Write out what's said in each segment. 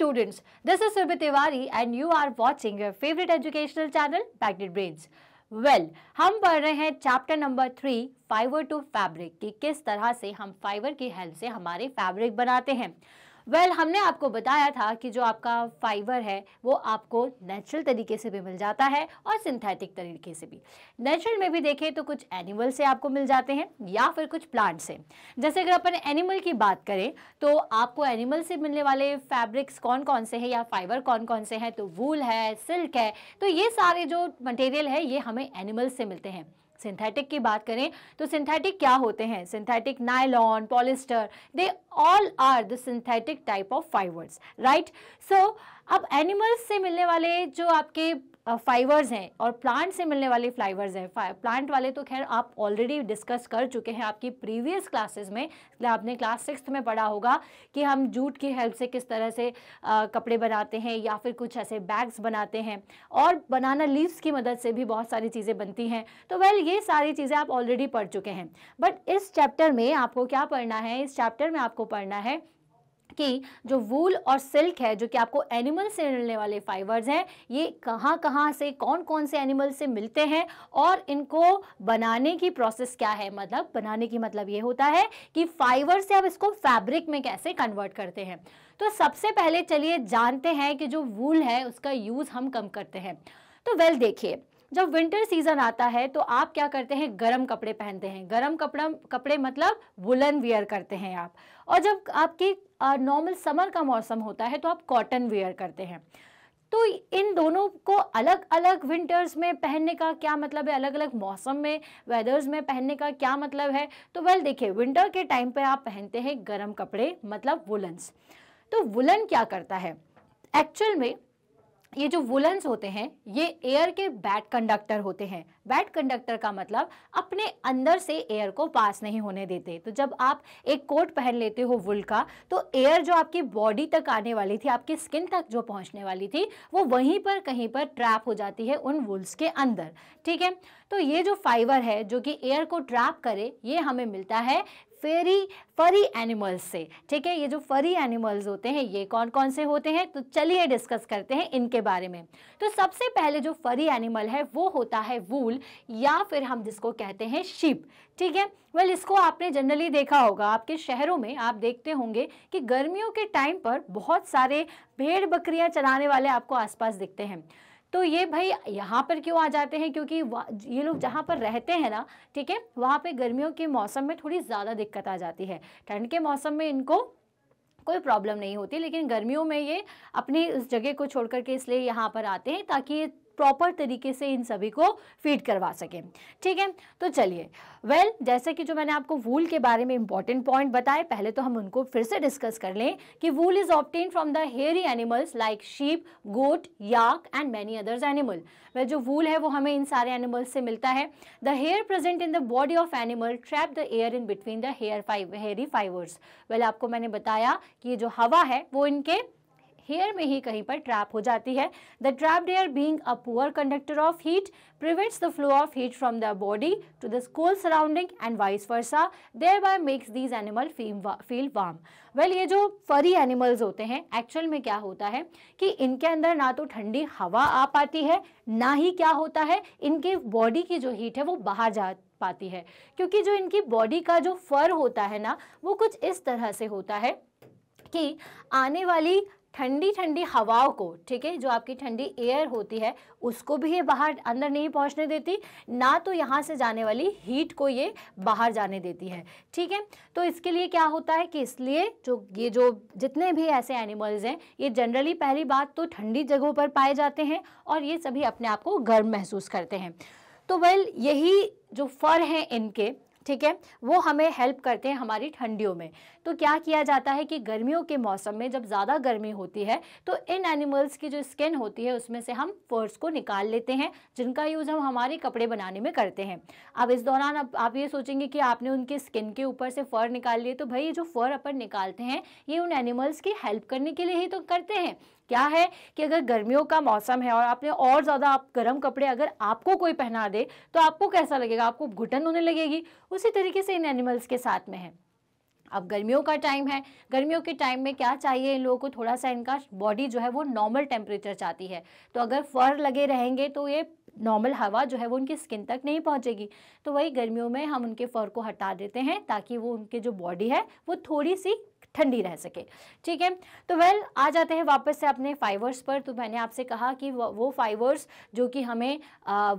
students, this is Surbhi Tiwari and you are watching your favorite educational channel, Magnet Brains. well, हम पढ़ रहे हैं chapter number three fibre to fabric कि किस तरह से हम फाइबर की हेल्प से हमारे फैब्रिक बनाते हैं वेल well, हमने आपको बताया था कि जो आपका फाइबर है वो आपको नेचुरल तरीके से भी मिल जाता है और सिंथेटिक तरीके से भी नेचुरल में भी देखें तो कुछ एनिमल से आपको मिल जाते हैं या फिर कुछ प्लांट से जैसे अगर अपन एनिमल की बात करें तो आपको एनिमल से मिलने वाले फैब्रिक्स कौन कौन से हैं या फाइबर कौन कौन से हैं तो वूल है सिल्क है तो ये सारे जो मटेरियल है ये हमें एनिमल से मिलते हैं सिंथेटिक की बात करें तो सिंथेटिक क्या होते हैं synthetic nylon polyester they all are the synthetic type of fibres right so अब एनिमल्स से मिलने वाले जो आपके फाइबर्स हैं और प्लांट से मिलने वाले फ्लाइवर्स हैं प्लांट वाले तो खैर आप ऑलरेडी डिस्कस कर चुके हैं आपकी प्रीवियस क्लासेस में आपने क्लास सिक्स में पढ़ा होगा कि हम जूट की हेल्प से किस तरह से आ, कपड़े बनाते हैं या फिर कुछ ऐसे बैग्स बनाते हैं और बनाना लीव्स की मदद से भी बहुत सारी चीज़ें बनती हैं तो वेल ये सारी चीज़ें आप ऑलरेडी पढ़ चुके हैं बट इस चैप्टर में आपको क्या पढ़ना है इस चैप्टर में आपको पढ़ना है कि जो वूल और सिल्क है जो कि आपको एनिमल से मिलने वाले फाइबर्स हैं ये कहाँ कहाँ से कौन कौन से एनिमल से मिलते हैं और इनको बनाने की प्रोसेस क्या है मतलब बनाने की मतलब ये होता है कि फाइबर से आप इसको फैब्रिक में कैसे कन्वर्ट करते हैं तो सबसे पहले चलिए जानते हैं कि जो वूल है उसका यूज़ हम कम करते हैं तो वेल देखिए जब विंटर सीजन आता है तो आप क्या करते हैं गर्म कपड़े पहनते हैं गर्म कपड़ा कपड़े मतलब वुलन वियर करते हैं आप और जब आपकी नॉर्मल समर का मौसम होता है तो आप कॉटन वेयर करते हैं तो इन दोनों को अलग अलग विंटर्स में पहनने का क्या मतलब है अलग अलग मौसम में वेदर्स में पहनने का क्या मतलब है तो वेल देखिए विंटर के टाइम पे आप पहनते हैं गर्म कपड़े मतलब वुलन्स तो वुलन क्या करता है एक्चुअल में ये जो वुलन्स होते हैं ये एयर के बैट कंडक्टर होते हैं बैट कंडक्टर का मतलब अपने अंदर से एयर को पास नहीं होने देते तो जब आप एक कोट पहन लेते हो वुल का तो एयर जो आपकी बॉडी तक आने वाली थी आपकी स्किन तक जो पहुंचने वाली थी वो वहीं पर कहीं पर ट्रैप हो जाती है उन वुल्स के अंदर ठीक है तो ये जो फाइबर है जो कि एयर को ट्रैप करे ये हमें मिलता है फेरी फरी एनिमल्स से ठीक है ये जो फरी एनिमल्स होते हैं ये कौन कौन से होते हैं तो चलिए डिस्कस करते हैं इनके बारे में तो सबसे पहले जो फरी एनिमल है वो होता है वूल या फिर हम जिसको कहते हैं शिप ठीक है वेल well, इसको आपने जनरली देखा होगा आपके शहरों में आप देखते होंगे कि गर्मियों के टाइम पर बहुत सारे भेड़ बकरियां चलाने वाले आपको आसपास दिखते हैं तो ये भाई यहाँ पर क्यों आ जाते हैं क्योंकि ये लोग जहाँ पर रहते हैं ना ठीक है वहाँ पे गर्मियों के मौसम में थोड़ी ज़्यादा दिक्कत आ जाती है ठंड के मौसम में इनको कोई प्रॉब्लम नहीं होती लेकिन गर्मियों में ये अपनी उस जगह को छोड़ के इसलिए यहाँ पर आते हैं ताकि ये प्रॉपर तरीके से इन सभी को फीड करवा सकें ठीक है तो चलिए वेल well, जैसे कि जो मैंने आपको वूल के बारे में इंपॉर्टेंट पॉइंट बताए पहले तो हम उनको फिर से डिस्कस कर लें कि wool is obtained from the hairy animals like sheep goat yak and many others animal वह जो वूल है वो हमें इन सारे एनिमल्स से मिलता है the hair present in the body of animal trap the air in between the hair five hairy fibres well आपको मैंने बताया कि ये जो हवा है वो इनके हेयर में ही कहीं पर ट्रैप हो जाती है the trapped hair being a poor conductor of heat prevents the flow of heat from the body to the cold surrounding and vice versa thereby makes these animal feel warm well ये जो फरी animals होते हैं actual में क्या होता है कि इनके अंदर ना तो ठंडी हवा आ पाती है ना ही क्या होता है इनके बॉडी की जो हीट है वो बाहर जा पाती है क्योंकि जो इनकी बॉडी का जो फर होता है ना वो कुछ इस तरह से होता है कि आने वाली ठंडी ठंडी हवाओं को ठीक है जो आपकी ठंडी एयर होती है उसको भी ये बाहर अंदर नहीं पहुंचने देती ना तो यहाँ से जाने वाली हीट को ये बाहर जाने देती है ठीक है तो इसके लिए क्या होता है कि इसलिए जो ये जो जितने भी ऐसे एनिमल्स हैं ये जनरली पहली बात तो ठंडी जगहों पर पाए जाते हैं और ये सभी अपने आप को गर्म महसूस करते हैं तो वेल यही जो फर हैं इनके ठीक है वो हमें हेल्प करते हैं हमारी ठंडियों में तो क्या किया जाता है कि गर्मियों के मौसम में जब ज़्यादा गर्मी होती है तो इन एनिमल्स की जो स्किन होती है उसमें से हम फर्स को निकाल लेते हैं जिनका यूज़ हम हमारे कपड़े बनाने में करते हैं अब इस दौरान अब आप ये सोचेंगे कि आपने उनके स्किन के ऊपर से फ़र निकाल लिए तो भाई जो फ़र अपन निकालते हैं ये उन एनिमल्स की हेल्प करने के लिए ही तो करते हैं क्या है कि अगर गर्मियों का मौसम है और आपने और ज़्यादा आप गर्म कपड़े अगर आपको कोई पहना दे तो आपको कैसा लगेगा आपको घुटन होने लगेगी उसी तरीके से इन एनिमल्स के साथ में है अब गर्मियों का टाइम है गर्मियों के टाइम में क्या चाहिए इन लोगों को थोड़ा सा इनका बॉडी जो है वो नॉर्मल टेम्परेचर चाहती है तो अगर फर लगे रहेंगे तो ये नॉर्मल हवा जो है वो उनकी स्किन तक नहीं पहुंचेगी तो वही गर्मियों में हम उनके फर को हटा देते हैं ताकि वो उनके जो बॉडी है वो थोड़ी सी ठंडी रह सके ठीक है तो वेल आ जाते हैं वापस से अपने फाइबर्स पर तो मैंने आपसे कहा कि वो फाइवर्स जो कि हमें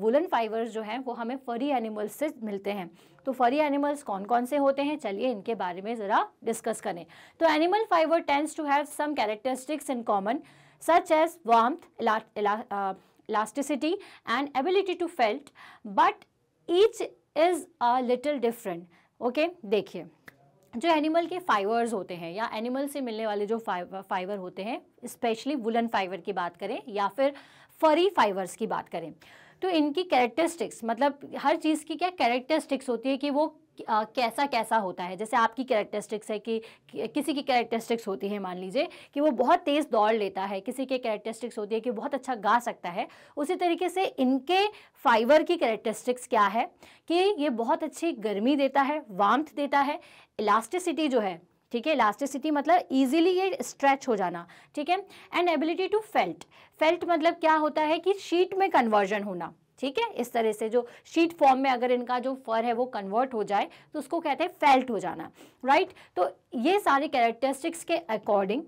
वुलन फाइबर्स जो हैं वो हमें फरी एनिमल्स से मिलते हैं तो फरी एनिमल्स कौन कौन से होते हैं चलिए इनके बारे में ज़रा डिस्कस करें तो animal fibre tends to have some characteristics in common such as warmth elasticity and ability to felt but each is a little different okay देखिए जो एनिमल के फाइबर्स होते हैं या एनिमल से मिलने वाले जो फाइबर होते हैं स्पेशली वुलन फाइबर की बात करें या फिर फरी फाइबर्स की बात करें तो इनकी कैरेक्टरिस्टिक्स मतलब हर चीज़ की क्या कैरेक्टरिस्टिक्स होती है कि वो आ, कैसा कैसा होता है जैसे आपकी कैरेक्टरिस्टिक्स है कि, कि किसी की कैरेक्टरिस्टिक्स होती है मान लीजिए कि वो बहुत तेज़ दौड़ लेता है किसी के कैरेक्टरिस्टिक्स होती है कि बहुत अच्छा गा सकता है उसी तरीके से इनके फाइबर की कैरेक्टरिस्टिक्स क्या है कि ये बहुत अच्छी गर्मी देता है वार्म्थ देता है इलास्टिसिटी जो है ठीक है इलास्टिसिटी मतलब इजीली ये स्ट्रेच हो जाना ठीक है and ability to felt felt मतलब क्या होता है कि शीट में कन्वर्जन होना ठीक है इस तरह से जो शीट फॉर्म में अगर इनका जो फर है वो कन्वर्ट हो जाए तो उसको कहते हैं फेल्ट हो जाना राइट तो ये सारे कैरेक्टरिस्टिक्स के अकॉर्डिंग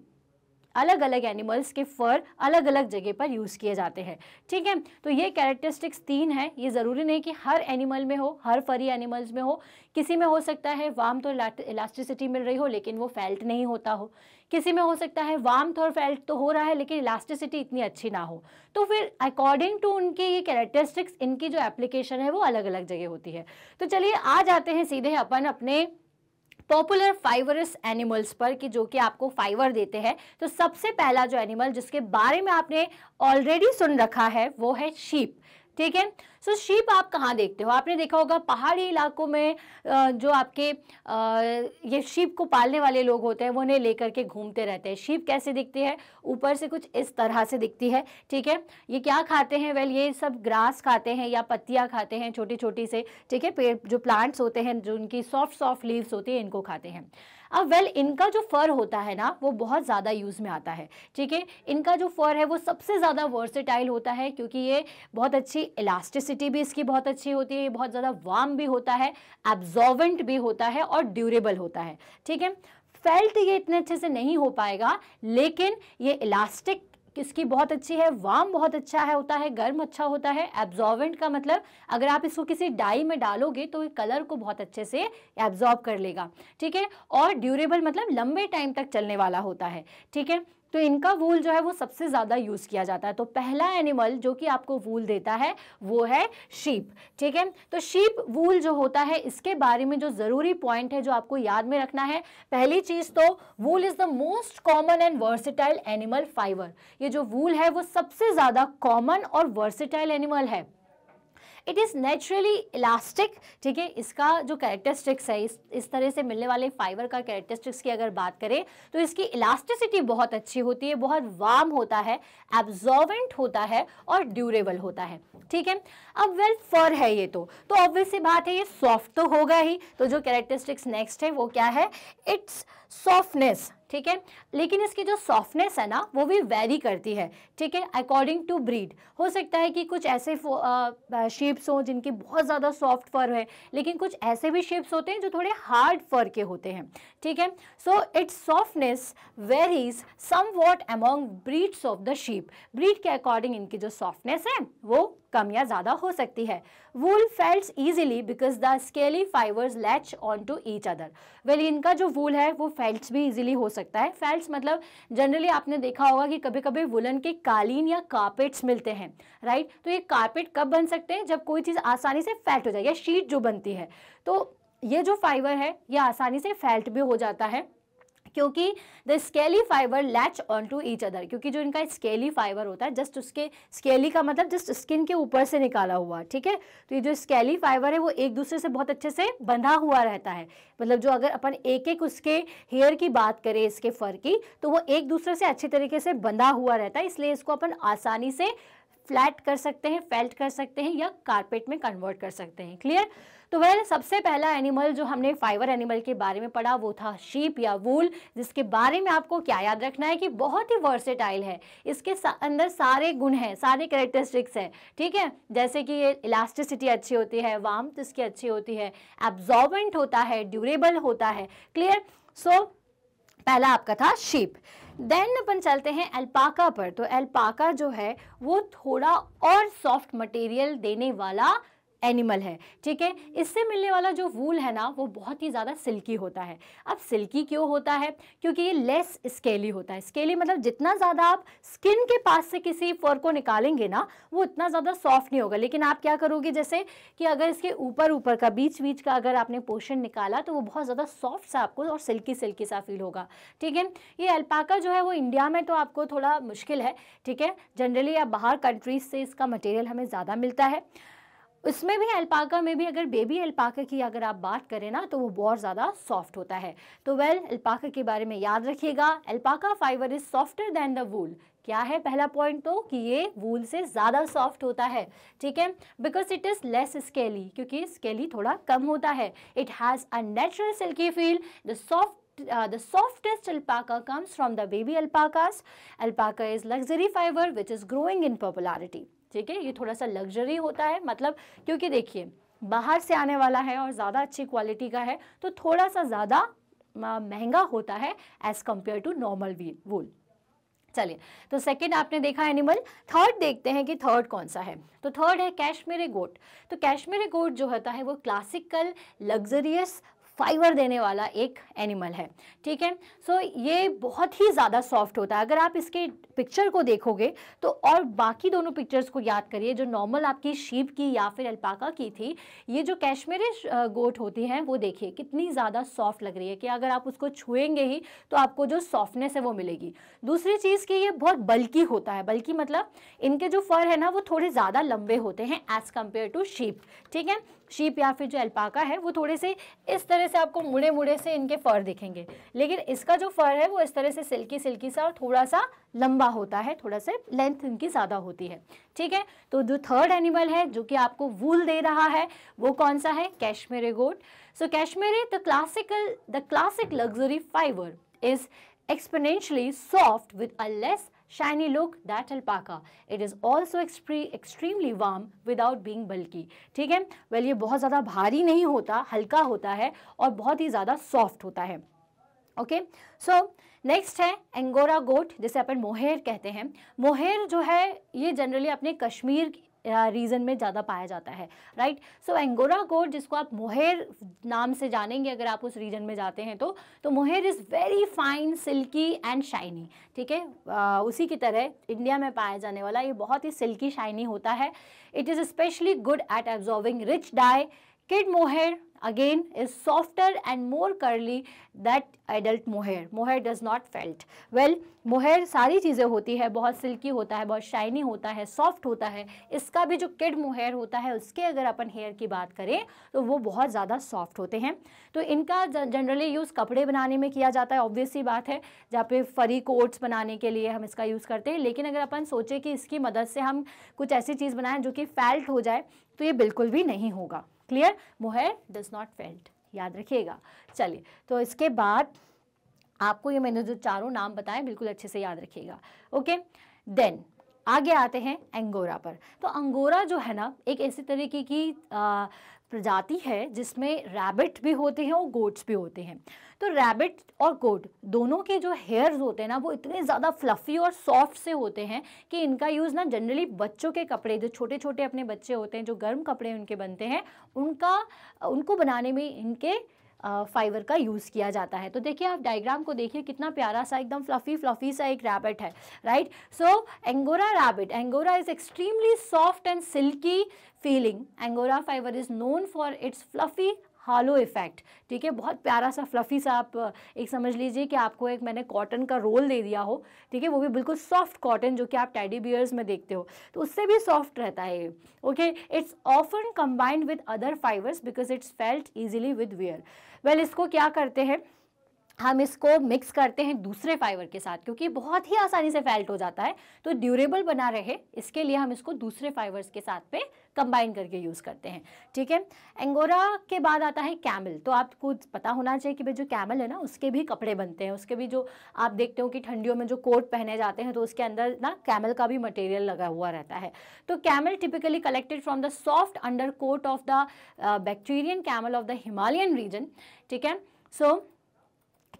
अलग अलग एनिमल्स के फर अलग अलग जगह पर यूज़ किए जाते हैं ठीक है तो ये कैरेक्टरिस्टिक्स तीन है ये ज़रूरी नहीं कि हर एनिमल में हो हर फरी एनिमल्स में हो किसी में हो सकता है वाम तो इलास्टिसिटी मिल रही हो लेकिन वो फेल्ट नहीं होता हो किसी में हो सकता है वाम थोर फेल्ट तो हो रहा है लेकिन इलास्टिसिटी इतनी अच्छी ना हो तो फिर अकॉर्डिंग टू उनके ये कैरेक्टरिस्टिक्स इनकी जो एप्लीकेशन है वो अलग अलग जगह होती है तो चलिए आ जाते हैं सीधे अपन अपने पॉपुलर फाइवरस एनिमल्स पर कि जो कि आपको फाइवर देते हैं तो सबसे पहला जो एनिमल जिसके बारे में आपने ऑलरेडी सुन रखा है वो है शीप ठीक है सो शीप आप कहाँ देखते हो आपने देखा होगा पहाड़ी इलाकों में जो आपके ये शीप को पालने वाले लोग होते हैं वो उन्हें लेकर के घूमते रहते हैं शीप कैसे दिखती है ऊपर से कुछ इस तरह से दिखती है ठीक है ये क्या खाते हैं वेल ये सब ग्रास खाते हैं या पत्तियाँ खाते हैं छोटी छोटी से ठीक है पेड़ जो प्लांट्स होते हैं जो उनकी सॉफ्ट सॉफ्ट लीव्स होती है इनको खाते हैं अब वेल इनका जो फर होता है ना वो बहुत ज़्यादा यूज़ में आता है ठीक है इनका जो फर है वो सबसे ज़्यादा वर्सेटाइल होता है क्योंकि ये बहुत अच्छी इलास्टिसिटी भी इसकी बहुत अच्छी होती है ये बहुत ज़्यादा वार्म भी होता है एब्जॉर्वेंट भी होता है और ड्यूरेबल होता है ठीक है फेल्ट ये इतने अच्छे से नहीं हो पाएगा लेकिन ये इलास्टिक किसकी बहुत अच्छी है वाम बहुत अच्छा है होता है गर्म अच्छा होता है एब्जॉर्वेंट का मतलब अगर आप इसको किसी डाई में डालोगे तो कलर को बहुत अच्छे से एब्जॉर्ब कर लेगा ठीक है और ड्यूरेबल मतलब लंबे टाइम तक चलने वाला होता है ठीक है तो इनका वूल जो है वो सबसे ज़्यादा यूज़ किया जाता है तो पहला एनिमल जो कि आपको वूल देता है वो है शीप ठीक है तो शीप वूल जो होता है इसके बारे में जो ज़रूरी पॉइंट है जो आपको याद में रखना है पहली चीज़ तो wool is the most common and versatile animal fibre ये जो वूल है वो सबसे ज़्यादा कॉमन और वर्सिटाइल एनिमल है इट इज़ नेचुरली इलास्टिक ठीक है इसका जो कैरेक्टरिस्टिक्स है इस इस तरह से मिलने वाले फाइबर का कैरेक्टरिस्टिक्स की अगर बात करें तो इसकी इलास्टिसिटी बहुत अच्छी होती है बहुत वार्म होता है एब्जॉर्वेंट होता है और ड्यूरेबल होता है ठीक है अब वेल फर है ये तो तो ऑब्वियस सी बात है ये सॉफ्ट तो होगा ही तो जो कैरेक्टरिस्टिक्स नेक्स्ट है वो क्या है इट्स सॉफ्टनेस ठीक है लेकिन इसकी जो सॉफ्टनेस है ना वो भी वेरी करती है ठीक है अकॉर्डिंग टू ब्रीड हो सकता है कि कुछ ऐसे शेप्स हों जिनकी बहुत ज़्यादा सॉफ्ट फर है लेकिन कुछ ऐसे भी शेप्स होते हैं जो थोड़े हार्ड फर के होते हैं ठीक है so its softness varies somewhat among breeds of the sheep breed के अकॉर्डिंग इनकी जो सॉफ्टनेस है वो कम या ज़्यादा हो सकती है wool felt easily because the scaly fibres latch on to each other well इनका जो वूल है वो फेल्ट भी ईजिली हो सकता सकता है फेल्ट मतलब जनरली आपने देखा होगा कि कभी कभी वुलन के कालीन या कार्पेट्स मिलते हैं राइट तो ये कार्पेट कब बन सकते हैं जब कोई चीज़ आसानी से फैल्ट हो जाए या शीट जो बनती है तो ये जो फाइबर है ये आसानी से फैल्ट भी हो जाता है क्योंकि the scaly fibre latch on to each other क्योंकि जो इनका स्केली फाइबर होता है जस्ट उसके स्केली का मतलब जस्ट स्किन के ऊपर से निकाला हुआ ठीक है तो ये जो स्केली फाइबर है वो एक दूसरे से बहुत अच्छे से बंधा हुआ रहता है मतलब जो अगर अपन एक एक उसके हेयर की बात करें इसके फर की तो वो एक दूसरे से अच्छे तरीके से बंधा हुआ रहता है इसलिए इसको अपन आसानी से फ्लैट कर सकते हैं फेल्ट कर सकते हैं या कारपेट में कन्वर्ट कर सकते हैं क्लियर तो वह सबसे पहला एनिमल जो हमने फाइबर एनिमल के बारे में पढ़ा वो था शीप या वूल जिसके बारे में आपको क्या याद रखना है कि बहुत ही वर्सेटाइल है इसके सा, अंदर सारे गुण हैं सारे करेक्टरिस्टिक्स हैं ठीक है जैसे कि ये इलास्टिसिटी अच्छी होती है वाम इसकी अच्छी होती है एब्जॉर्बेंट होता है ड्यूरेबल होता है क्लियर सो so, पहला आपका था शीप देन अपन चलते हैं एल्पाका पर तो एल्पाका जो है वो थोड़ा और सॉफ्ट मटेरियल देने वाला एनिमल है ठीक है इससे मिलने वाला जो वूल है ना वो बहुत ही ज़्यादा सिल्की होता है अब सिल्की क्यों होता है क्योंकि ये लेस स्केली होता है स्केली मतलब जितना ज़्यादा आप स्किन के पास से किसी फर को निकालेंगे ना वो उतना ज़्यादा सॉफ्ट नहीं होगा लेकिन आप क्या करोगे जैसे कि अगर इसके ऊपर ऊपर का बीच बीच का अगर आपने पोर्शन निकाला तो वो बहुत ज़्यादा सॉफ्ट सा आपको और सिल्की सिल्की सा फील होगा ठीक है ये अल्पाका जो है वो इंडिया में तो आपको थोड़ा मुश्किल है ठीक है जनरली आप बाहर कंट्रीज से इसका मटेरियल हमें ज़्यादा मिलता है उसमें भी अल्पाका में भी अगर बेबी अल्पाका की अगर आप बात करें ना तो वो बहुत ज़्यादा सॉफ्ट होता है तो वेल अल्पाका के बारे में याद रखिएगा alpaca fibre is softer than the wool क्या है पहला पॉइंट तो कि ये वूल से ज़्यादा सॉफ्ट होता है ठीक है because it is less scaly क्योंकि स्केली थोड़ा कम होता है it has a natural silky feel the soft Uh, the softest alpaca comes from the baby alpacas. Alpaca is luxury fiber which is growing in popularity. ठीक है ये थोड़ा सा लग्जरी होता है मतलब क्योंकि देखिए बाहर से आने वाला है और ज़्यादा अच्छी क्वालिटी का है तो थोड़ा सा ज़्यादा महंगा होता है एज़ कम्पेयर टू नॉर्मल वील वूल चलिए तो सेकंड आपने देखा एनिमल थर्ड देखते हैं कि थर्ड कौन सा है तो थर्ड है कैश्मीरी गोट तो कैश्मीरी गोट जो होता है वो क्लासिकल लग्जरियस फाइबर देने वाला एक एनिमल है ठीक है सो ये बहुत ही ज़्यादा सॉफ्ट होता है अगर आप इसके पिक्चर को देखोगे तो और बाकी दोनों पिक्चर्स को याद करिए जो नॉर्मल आपकी शीप की या फिर अल्पाका की थी ये जो कैश्मीरी गोट होती हैं वो देखिए कितनी ज़्यादा सॉफ्ट लग रही है कि अगर आप उसको छुएंगे ही तो आपको जो सॉफ्टनेस है वो मिलेगी दूसरी चीज़ कि ये बहुत बल्कि होता है बल्कि मतलब इनके जो फर है ना वो थोड़े ज़्यादा लंबे होते हैं एज़ कम्पेयर टू शीप ठीक है शीप या फिर जो अल्पाका है वो थोड़े से इस तरह से आपको मुड़े मुड़े से इनके फर दिखेंगे लेकिन इसका जो फर है वो इस तरह से सिल्की सिल्की सा और थोड़ा सा लंबा होता है थोड़ा सा लेंथ इनकी ज़्यादा होती है ठीक है तो जो थर्ड एनिमल है जो कि आपको वूल दे रहा है वो कौन सा है cashmere goat so cashmere the classical the classic luxury fibre is exponentially soft with a less shiny look that alpaca it is also extremely warm without being bulky ठीक है वेल ये बहुत ज़्यादा भारी नहीं होता हल्का होता है और बहुत ही ज़्यादा सॉफ्ट होता है ओके सो नेक्स्ट है एंगोरा गोट जिसे अपन मोहेर कहते हैं मोहेर जो है ये जनरली अपने कश्मीर रीजन में ज़्यादा पाया जाता है राइट सो एंगोरा गोट जिसको आप मोहेर नाम से जानेंगे अगर आप उस रीजन में जाते हैं तो तो mohair is very fine silky and shiny ठीक है उसी की तरह इंडिया में पाया जाने वाला ये बहुत ही सिल्की शाइनी होता है it is specially good at absorbing rich dye Kid mohair again is softer and more curly that adult mohair. Mohair does not felt. Well, mohair सारी चीज़ें होती है बहुत सिल्की होता है बहुत शाइनी होता है सॉफ्ट होता है इसका भी जो किड मोहेयर होता है उसके अगर अपन हेयर की बात करें तो वो बहुत ज़्यादा सॉफ्ट होते हैं तो इनका जनरली यूज़ कपड़े बनाने में किया जाता है ऑब्वियसली बात है जहाँ पे फरी कोट्स बनाने के लिए हम इसका यूज़ करते हैं लेकिन अगर अपन सोचें कि इसकी मदद से हम कुछ ऐसी चीज़ बनाएं जो कि फेल्ट हो जाए तो ये बिल्कुल भी नहीं होगा clear mohair does not felt याद रखिएगा चलिए तो इसके बाद आपको ये मैंने जो चारों नाम बताए बिल्कुल अच्छे से याद रखिएगा ओके देन आगे आते हैं अंगोरा पर तो अंगोरा जो है ना एक ऐसी तरीके की आ, प्रजाति है जिसमें रैबिट भी होते हैं और गोट्स भी होते हैं तो रैबिट और गोट दोनों के जो हेयर्स होते हैं ना वो इतने ज़्यादा फ्लफ़ी और सॉफ्ट से होते हैं कि इनका यूज़ ना जनरली बच्चों के कपड़े जो छोटे छोटे अपने बच्चे होते हैं जो गर्म कपड़े उनके बनते हैं उनका उनको बनाने में इनके फाइबर का यूज़ किया जाता है तो देखिए आप डायग्राम को देखिए कितना प्यारा सा एकदम फ्लफ़ी फ्लफ़ी सा एक रैबिट है right so angora rabbit angora is extremely soft and silky feeling angora fibre is known for its fluffy halo effect ठीक है बहुत प्यारा सा फ्लफ़ी सा आप एक समझ लीजिए कि आपको एक मैंने कॉटन का रोल दे दिया हो ठीक है वो भी बिल्कुल सॉफ्ट कॉटन जो कि आप टैडी बियर्स में देखते हो तो उससे भी सॉफ्ट रहता है okay it's often combined with other fibres because it's felt easily with wear well इसको क्या करते हैं हम इसको मिक्स करते हैं दूसरे फाइबर के साथ क्योंकि बहुत ही आसानी से फेल्ट हो जाता है तो ड्यूरेबल बना रहे इसके लिए हम इसको दूसरे फाइबर्स के साथ पे कंबाइन करके यूज़ करते हैं ठीक है एंगोरा के बाद आता है कैमल तो आपको पता होना चाहिए कि भाई जो कैमल है ना उसके भी कपड़े बनते हैं उसके भी जो आप देखते हो कि ठंडियों में जो कोट पहने जाते हैं तो उसके अंदर ना कैमल का भी मटेरियल लगा हुआ रहता है तो camel typically collected from the soft undercoat of the Bactrian camel of the Himalayan region ठीक है so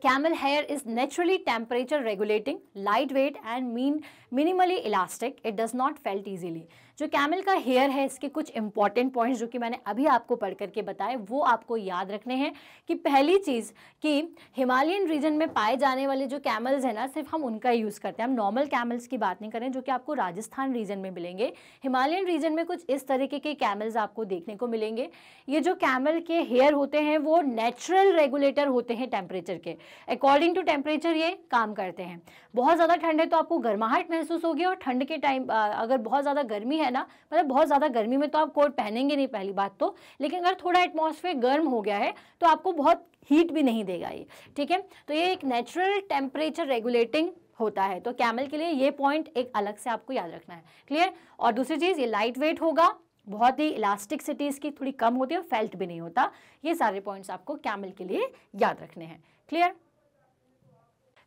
hair is naturally temperature regulating lightweight and mean minimally elastic it does not felt easily जो camel का hair है इसके कुछ important points जो कि मैंने अभी आपको पढ़ करके बताए वो आपको याद रखने हैं कि पहली चीज़ कि हिमालयन रीजन में पाए जाने वाले जो कैमल्स हैं ना सिर्फ हम उनका यूज़ करते हैं हम नॉर्मल कैमल्स की बात नहीं करें जो कि आपको राजस्थान रीजन में मिलेंगे हिमालयन रीजन में कुछ इस तरीके के कैमल्स आपको देखने को मिलेंगे ये जो कैमल के हेयर होते हैं वो नेचुरल रेगुलेटर होते हैं टेम्परेचर के अकॉर्डिंग टू टेम्परेचर ये काम करते हैं बहुत ज़्यादा ठंड है तो आपको गर्माहट महसूस होगी और ठंड के टाइम अगर बहुत ज़्यादा गर्मी है है ना मतलब बहुत ज़्यादा गर्मी में तो आप कोट पहनेंगे नहीं पहली बात तो लेकिन अगर थोड़ा एटमोसफेयर गर्म हो गया है तो आपको बहुत हीट भी नहीं देगा ये ठीक है तो ये एक नेचुरल टेम्परेचर रेगुलेटिंग होता है तो कैमल के लिए ये पॉइंट एक अलग से आपको याद रखना है क्लियर और दूसरी चीज़ ये लाइट वेट होगा बहुत ही इलास्टिक सिटी इसकी थोड़ी कम होती है फेल्ट भी नहीं होता ये सारे पॉइंट्स आपको कैमल के लिए याद रखने हैं क्लियर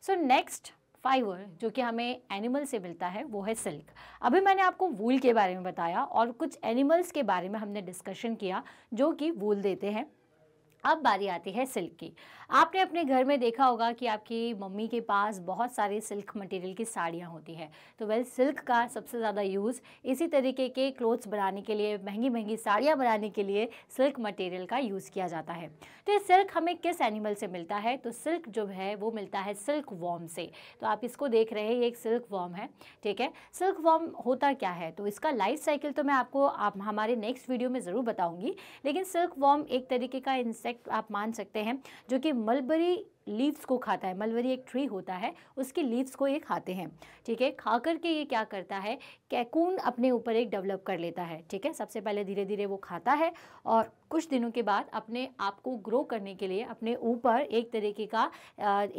सो नेक्स्ट फाइबर जो कि हमें एनिमल से मिलता है वो है सिल्क अभी मैंने आपको वूल के बारे में बताया और कुछ एनिमल्स के बारे में हमने डिस्कशन किया जो कि वूल देते हैं अब बारी आती है सिल्क की आपने अपने घर में देखा होगा कि आपकी मम्मी के पास बहुत सारे सिल्क मटेरियल की साड़ियाँ होती हैं तो वेल सिल्क का सबसे ज़्यादा यूज़ इसी तरीके के क्लोथ्स बनाने के लिए महंगी महंगी साड़ियाँ बनाने के लिए सिल्क मटेरियल का यूज़ किया जाता है तो ये सिल्क हमें किस एनिमल से मिलता है तो सिल्क जो है वो मिलता है सिल्क वॉम से तो आप इसको देख रहे हैं ये एक सिल्क वॉम है ठीक है सिल्क वॉम होता क्या है तो इसका लाइफ साइकिल तो मैं आपको आप हमारे नेक्स्ट वीडियो में ज़रूर बताऊँगी लेकिन सिल्क वॉम एक तरीके का इंसेक्ट इंसेक्ट आप मान सकते हैं जो कि मलबरी लीव्स को खाता है मलबरी एक ट्री होता है उसकी लीव्स को ये खाते हैं ठीक है खा करके ये क्या करता है कैकून अपने ऊपर एक डेवलप कर लेता है ठीक है सबसे पहले धीरे धीरे वो खाता है और कुछ दिनों के बाद अपने आप को ग्रो करने के लिए अपने ऊपर एक तरीके का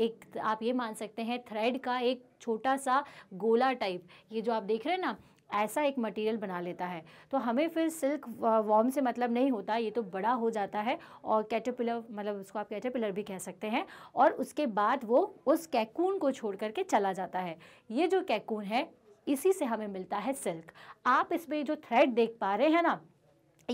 एक आप ये मान सकते हैं थ्रेड का एक छोटा सा गोला टाइप ये जो आप देख रहे हैं ना ऐसा एक मटेरियल बना लेता है तो हमें फिर सिल्क वॉर्म से मतलब नहीं होता ये तो बड़ा हो जाता है और कैटरपिलर मतलब उसको आप कैटरपिलर भी कह सकते हैं और उसके बाद वो उस कैकून को छोड़ करके चला जाता है ये जो कैकून है इसी से हमें मिलता है सिल्क आप इसमें जो थ्रेड देख पा रहे हैं ना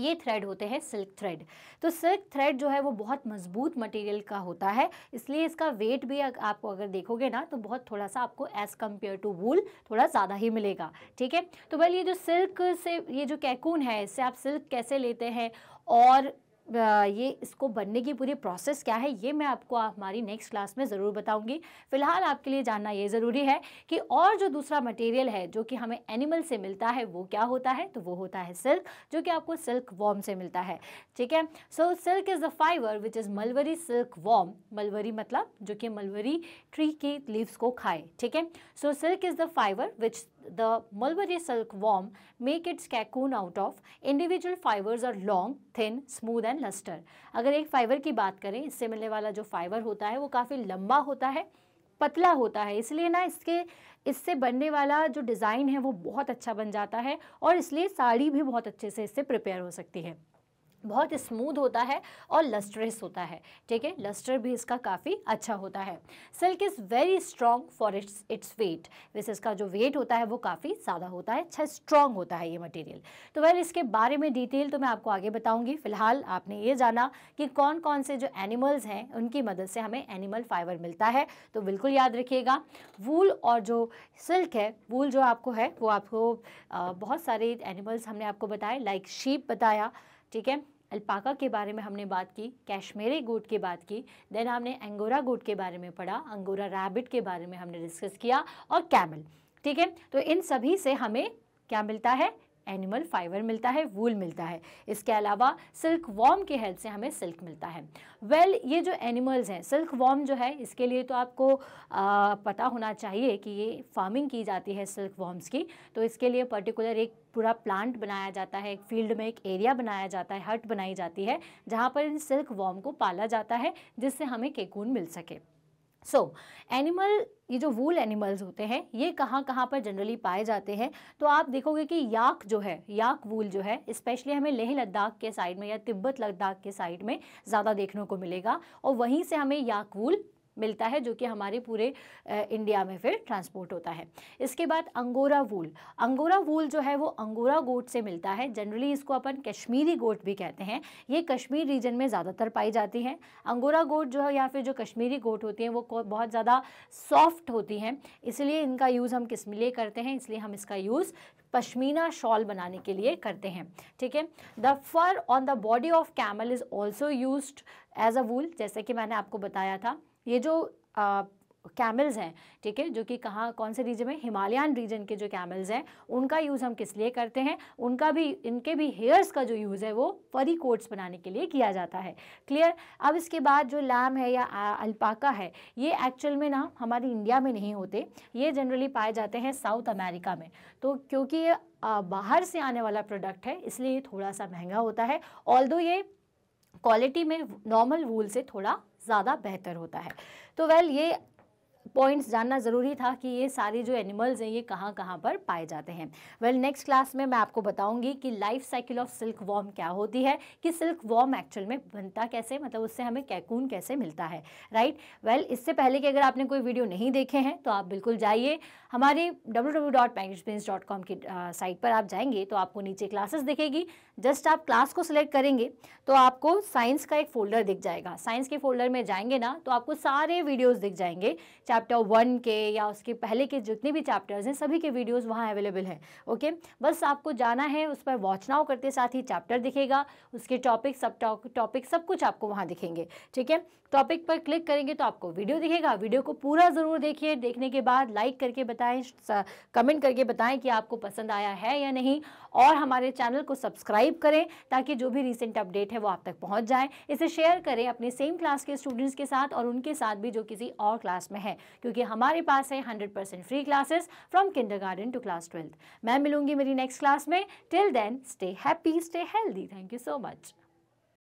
ये थ्रेड होते हैं सिल्क थ्रेड तो सिल्क थ्रेड जो है वो बहुत मजबूत मटेरियल का होता है इसलिए इसका वेट भी आपको अगर देखोगे ना तो बहुत थोड़ा सा आपको एज़ कम्पेयर टू वूल थोड़ा ज़्यादा ही मिलेगा ठीक है तो वेल ये जो सिल्क से ये जो कैकून है इससे आप सिल्क कैसे लेते हैं और ये इसको बनने की पूरी प्रोसेस क्या है ये मैं आपको हमारी नेक्स्ट क्लास में ज़रूर बताऊंगी फ़िलहाल आपके लिए जानना ये ज़रूरी है कि और जो दूसरा मटेरियल है जो कि हमें एनिमल से मिलता है वो क्या होता है तो वो होता है सिल्क जो कि आपको सिल्क वॉम से मिलता है ठीक है so silk is the fibre which is mulberry silk worm mulberry मतलब जो कि मलवरी ट्री की लीव्स को खाए ठीक है so silk is the fibre which the mulberry silk worm make its cocoon out of individual fibers are long, thin, smooth and luster. agar ek fiber ki baat kare isse milne wala jo fiber hota hai wo kafi lamba hota hai पतला होता है इसलिए ना इसके इससे बनने वाला जो डिज़ाइन है वो बहुत अच्छा बन जाता है और इसलिए साड़ी भी बहुत अच्छे से इससे प्रिपेयर हो सकती है बहुत स्मूथ होता है और लस्ट्रेस होता है ठीक है लस्टर भी इसका काफ़ी अच्छा होता है silk is very strong for its its weight वैसे इसका जो वेट होता है वो काफ़ी ज़्यादा होता है अच्छा स्ट्रॉन्ग होता है ये मटेरियल तो वेल इसके बारे में डिटेल तो मैं आपको आगे बताऊँगी फ़िलहाल आपने ये जाना कि कौन कौन से जो एनिमल्स हैं उनकी मदद से हमें एनिमल फाइबर मिलता है तो बिल्कुल याद रखिएगा वूल और जो सिल्क है वूल जो आपको है वो आपको बहुत सारे एनिमल्स हमने आपको बताए लाइक शीप बताया ठीक है अल्पाका के बारे में हमने बात की कैश्मीरी गोट की बात की देन हमने एंगोरा गोट के बारे में पढ़ा अंगोरा रैबिट के बारे में हमने डिस्कस किया और कैमल ठीक है तो इन सभी से हमें क्या मिलता है एनिमल फाइबर मिलता है वूल मिलता है इसके अलावा सिल्क वॉम के हेल्प से हमें सिल्क मिलता है वेल well, ये जो एनिमल्स हैं सिल्क वॉर्म जो है इसके लिए तो आपको आ, पता होना चाहिए कि ये फार्मिंग की जाती है सिल्क वॉम्स की तो इसके लिए पर्टिकुलर एक पूरा प्लांट बनाया जाता है एक फील्ड में एक एरिया बनाया जाता है हट बनाई जाती है जहाँ पर इन सिल्क वॉर्म को पाला जाता है जिससे हमें केकून मिल सके सो so, एनिमल ये जो वूल एनिमल्स होते हैं ये कहाँ कहाँ पर जनरली पाए जाते हैं तो आप देखोगे कि याक जो है याक वूल जो है स्पेशली हमें लेह लद्दाख के साइड में या तिब्बत लद्दाख के साइड में ज़्यादा देखने को मिलेगा और वहीं से हमें याक वूल मिलता है जो कि हमारे पूरे इंडिया में फिर ट्रांसपोर्ट होता है इसके बाद अंगोरा वूल अंगोरा वूल जो है वो अंगोरा गोट से मिलता है जनरली इसको अपन कश्मीरी गोट भी कहते हैं ये कश्मीर रीजन में ज़्यादातर पाई जाती हैं अंगोरा गोट जो है या फिर जो कश्मीरी गोट होती हैं वो बहुत ज़्यादा सॉफ्ट होती हैं इसलिए इनका यूज़ हम किस लिए करते हैं इसलिए हम इसका यूज़ पश्मीना शॉल बनाने के लिए करते हैं ठीक है the fur on the body of camel is also use as a wool जैसे कि मैंने आपको बताया था ये जो कैमल्स हैं ठीक है जो कि कहाँ कौन से रीजन में हिमालयन रीजन के जो कैमल्स हैं उनका यूज़ हम किस लिए करते हैं उनका भी इनके भी हेयर्स का जो यूज़ है वो फरी कोट्स बनाने के लिए किया जाता है क्लियर अब इसके बाद जो लैम है या अल्पाका है ये एक्चुअल में ना हमारे इंडिया में नहीं होते ये जनरली पाए जाते हैं साउथ अमेरिका में तो क्योंकि ये बाहर से आने वाला प्रोडक्ट है इसलिए ये थोड़ा सा महंगा होता है ऑल ये क्वालिटी में नॉर्मल वूल से थोड़ा ज़्यादा बेहतर होता है तो वेल ये पॉइंट्स जानना ज़रूरी था कि ये सारे जो एनिमल्स हैं ये कहाँ कहाँ पर पाए जाते हैं वेल नेक्स्ट क्लास में मैं आपको बताऊंगी कि life cycle of silk worm क्या होती है कि सिल्क वॉम एक्चुअल में बनता कैसे मतलब उससे हमें कैकून कैसे मिलता है राइट वेल well, इससे पहले कि अगर आपने कोई वीडियो नहीं देखे हैं तो आप बिल्कुल जाइए हमारे डब्ल्यू की साइट पर आप जाएंगे तो आपको नीचे क्लासेस दिखेगी जस्ट आप क्लास को सिलेक्ट करेंगे तो आपको साइंस का एक फोल्डर दिख जाएगा साइंस के फोल्डर में जाएंगे ना तो आपको सारे वीडियोस दिख जाएंगे चैप्टर वन के या उसके पहले के जितने भी चैप्टर्स हैं सभी के वीडियोज़ वहाँ अवेलेबल हैं ओके बस आपको जाना है उस पर वॉच नाउ करते साथ ही चैप्टर दिखेगा उसके टॉपिक सब टॉपिक सब कुछ आपको वहाँ दिखेंगे ठीक है टॉपिक पर क्लिक करेंगे तो आपको वीडियो दिखेगा वीडियो को पूरा ज़रूर देखिए देखने के बाद लाइक करके बताएं कमेंट करके बताएं कि आपको पसंद आया है या नहीं और हमारे चैनल को सब्सक्राइब सब्सक्राइब करें ताकि जो भी रिसेंट अपडेट है वो आप तक पहुँच जाए इसे शेयर करें अपने सेम क्लास के स्टूडेंट्स के साथ और उनके साथ भी जो किसी और क्लास में है क्योंकि हमारे पास है hundred free classes from kinder to class twelfth मैं मिलूंगी मेरी नेक्स्ट क्लास में till then stay happy stay healthy thank you so much